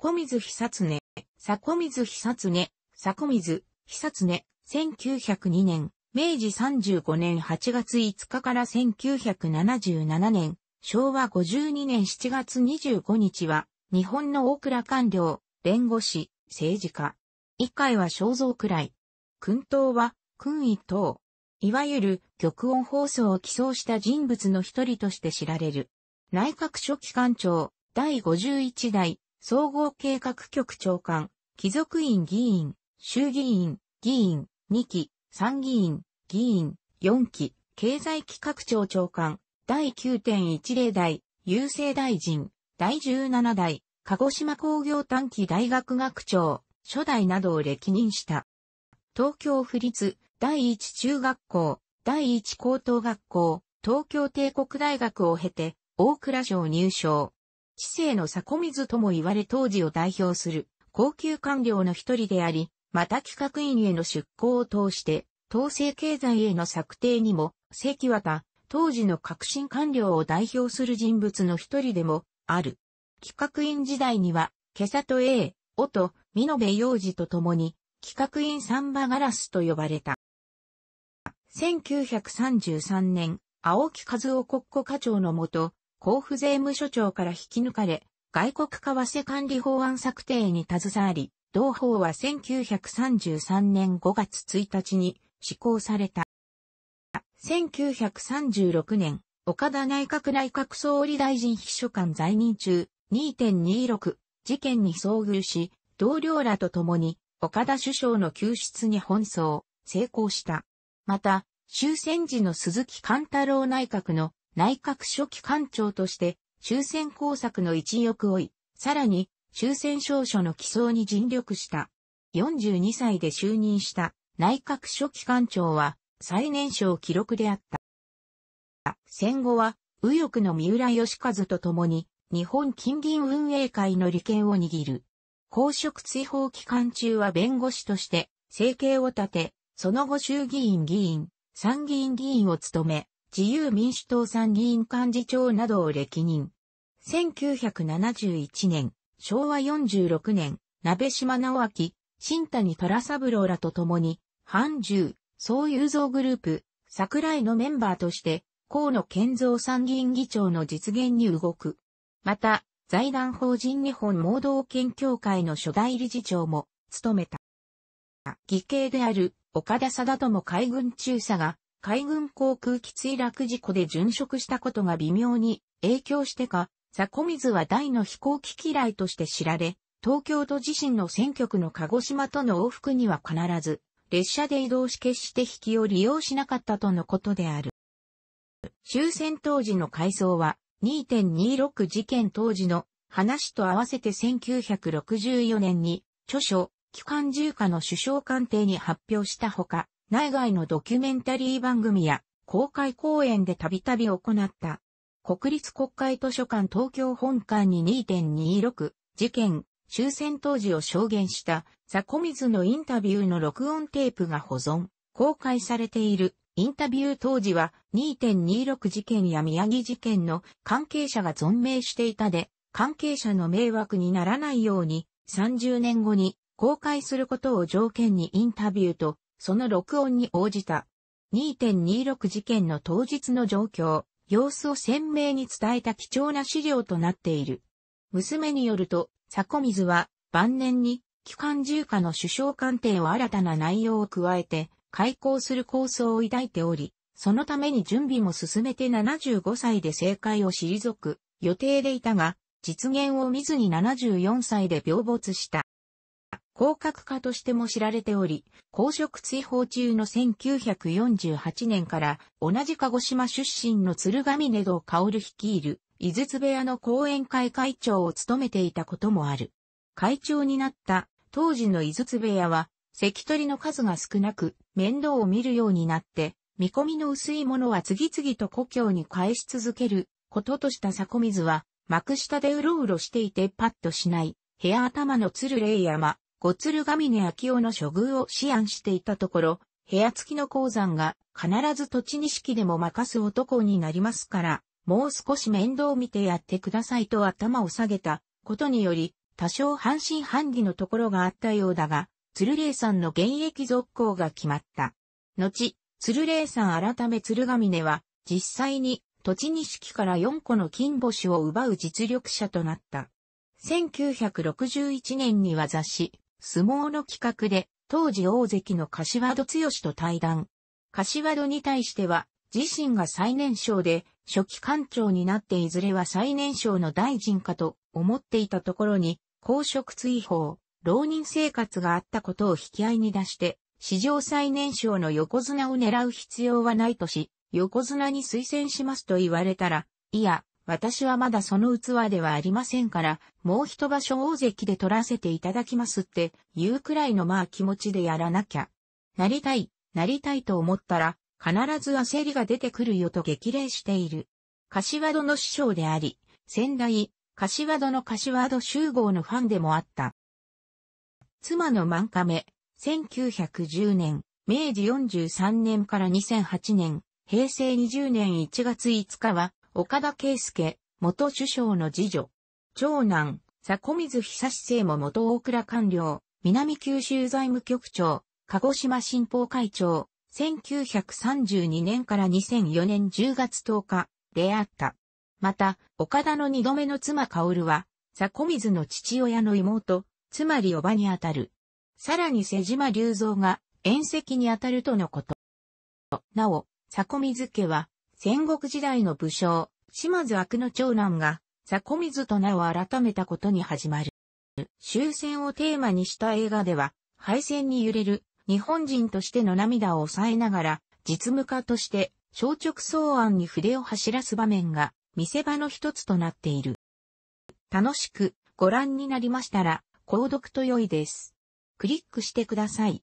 古水久常、古水久常、古水久常、1902年、明治35年8月5日から1977年、昭和52年7月25日は、日本の大倉官僚、弁護士、政治家。以下は肖像くらい。君党は、君位党。いわゆる、玉音放送を起草した人物の一人として知られる。内閣書記官庁、第51代、総合計画局長官、貴族院議員、衆議院、議員、2期、参議院、議員、4期、経済企画庁長官、第9.10代、郵政大臣、第17代、鹿児島工業短期大学学長、初代などを歴任した。東京府立第一中学校、第一高等学校、東京帝国大学を経て、大蔵省入省、知性の迫水とも言われ当時を代表する高級官僚の一人であり、また企画院への出向を通して、統制経済への策定にも、関和田、当時の革新官僚を代表する人物の一人でもある。企画院時代には、毛里英、音、美濃部洋二と共に、企画院サンバガラスと呼ばれた。1933年、青木和夫国庫課長のもと、甲府税務署長から引き抜かれ、外国為替管理法案策定に携わり、同法は1933年5月1日に施行された。1936年、岡田内閣内閣総理大臣秘書官在任中、2.26事件に遭遇し、同僚らと共に岡田首相の救出に奔走、成功した。また、終戦時の鈴木貫太郎内閣の内閣初期官庁として、終戦工作の一翼を追い、さらに、終戦証書の起草に尽力した。42歳で就任した内閣初期官庁は最年少記録であった。戦後は右翼の三浦義和と共に日本近隣運営会の利権を握る。公職追放期間中は弁護士として生計を立て、その後衆議院議員、参議院議員を務め、自由民主党参議院幹事長などを歴任。1971年、昭和46年、鍋島直明、新谷虎三郎らと共に、半獣、総有造グループ、桜井のメンバーとして、河野健三参議院議長の実現に動く。また、財団法人日本盲導研協会の初代理事長も務めた。義兄である岡田貞友海軍中佐が海軍航空機墜落事故で殉職したことが微妙に影響してか、ザコミズは大の飛行機嫌いとして知られ、東京都自身の選挙区の鹿児島との往復には必ず、列車で移動し決して引きを利用しなかったとのことである。終戦当時の改装は、2.26事件当時の話と合わせて1964年に、著書、機関重化の首相官邸に発表したほか、内外のドキュメンタリー番組や公開講演でたびたび行った。国立国会図書館東京本館に2.26事件終戦当時を証言したザコミズのインタビューの録音テープが保存、公開されている。インタビュー当時は2.26事件や宮城事件の関係者が存命していたで、関係者の迷惑にならないように30年後に公開することを条件にインタビューとその録音に応じた。2.26事件の当日の状況、様子を鮮明に伝えた貴重な資料となっている。娘によると、迫水は晩年に機関銃下の首相官邸を新たな内容を加えて開校する構想を抱いており、そのために準備も進めて75歳で政界を退く予定でいたが、実現を見ずに74歳で病没した。広角家としても知られており、公職追放中の1948年から同じ鹿児島出身の鶴上根道薫率いる、井筒部屋の講演会会長を務めていたこともある。会長になった当時の井筒部屋は、関取の数が少なく、面倒を見るようになって、見込みの薄いものは次々と故郷に返し続ける、こととした坂水は、幕下でうろうろしていてパッとしない、部屋頭の鶴霊山、ご鶴る神根明夫の処遇を思案していたところ、部屋付きの鉱山が必ず土地錦でも任す男になりますから、もう少し面倒を見てやってくださいと頭を下げたことにより、多少半信半疑のところがあったようだが、鶴霊さんの現役続行が決まった。後、鶴霊さん改め鶴ヶ根は、実際に土地錦から4個の金星を奪う実力者となった。1961年には雑誌、相撲の企画で、当時大関の柏戸剛と対談。柏戸に対しては、自身が最年少で、初期官庁になっていずれは最年少の大臣かと思っていたところに、公職追放、浪人生活があったことを引き合いに出して、史上最年少の横綱を狙う必要はないとし、横綱に推薦しますと言われたら、いや、私はまだその器ではありませんから、もう一場所大関で取らせていただきますって、言うくらいのまあ気持ちでやらなきゃ。なりたい、なりたいと思ったら、必ず焦りが出てくるよと激励している。柏戸の師匠であり、先代、柏戸の柏戸集合のファンでもあった。妻の満亀、1910年、明治43年から2008年、平成20年1月5日は、岡田圭介、元首相の次女。長男、古水久志生も元大倉官僚、南九州財務局長、鹿児島新報会長、1932年から2004年10月10日、出会った。また、岡田の二度目の妻薫は、古水の父親の妹、つまりおばにあたる。さらに瀬島隆三が、縁石にあたるとのこと。なお、古水家は、戦国時代の武将、島津悪の長男が、ミ水と名を改めたことに始まる。終戦をテーマにした映画では、敗戦に揺れる日本人としての涙を抑えながら、実務家として、消直草案に筆を走らす場面が、見せ場の一つとなっている。楽しくご覧になりましたら、購読と良いです。クリックしてください。